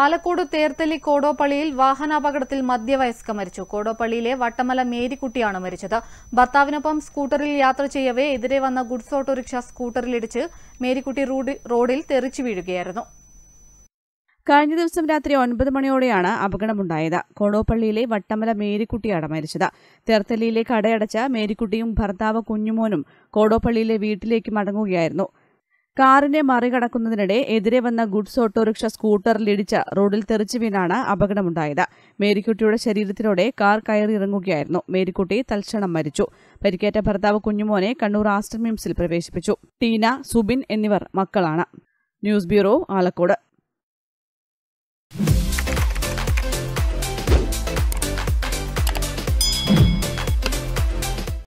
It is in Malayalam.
ആലക്കോട് തേർത്തലി കോടോപ്പള്ളിയിൽ വാഹനാപകടത്തിൽ മധ്യവയസ്ക മരിച്ചു കോടോപ്പള്ളിയിലെ വട്ടമല മേരിക്കുട്ടിയാണ് മരിച്ചത് ഭർത്താവിനൊപ്പം സ്കൂട്ടറിൽ യാത്ര ചെയ്യവേ എതിരെ വന്ന ഗുഡ്സ് ഓട്ടോറിക്ഷ സ്കൂട്ടറിലിടിച്ച് മേരിക്കുട്ടി റോഡിൽ തെറിച്ചു വീഴുകയായിരുന്നു കഴിഞ്ഞ ദിവസം രാത്രി ഒൻപത് മണിയോടെയാണ് അപകടമുണ്ടായത് കോടോപ്പള്ളിയിലെ വട്ടമല മേരിക്കുട്ടിയാണ് മരിച്ചത് തെർത്തലിയിലെ കടയടച്ച മേരിക്കുട്ടിയും ഭർത്താവ് കുഞ്ഞുമോനും കോടോപ്പള്ളിയിലെ വീട്ടിലേക്ക് മടങ്ങുകയായിരുന്നു കാറിനെ മറികടക്കുന്നതിനിടെ എതിരെ വന്ന ഗുഡ്സ് ഓട്ടോറിക്ഷ സ്കൂട്ടറിലിടിച്ച് റോഡിൽ തെറിച്ചു വീണാണ് അപകടമുണ്ടായത് മേരിക്കുട്ടിയുടെ ശരീരത്തിലൂടെ കാർ കയറി ഇറങ്ങുകയായിരുന്നു മേരിക്കുട്ടി തൽക്ഷണം മരിച്ചു പരിക്കേറ്റ ഭർത്താവ് കുഞ്ഞുമോനെ കണ്ണൂർ ആസ്റ്റർ മിംസിൽ പ്രവേശിപ്പിച്ചു ടീന സുബിൻ എന്നിവർ മക്കളാണ് ന്യൂസ് ബ്യൂറോ ആലക്കോട്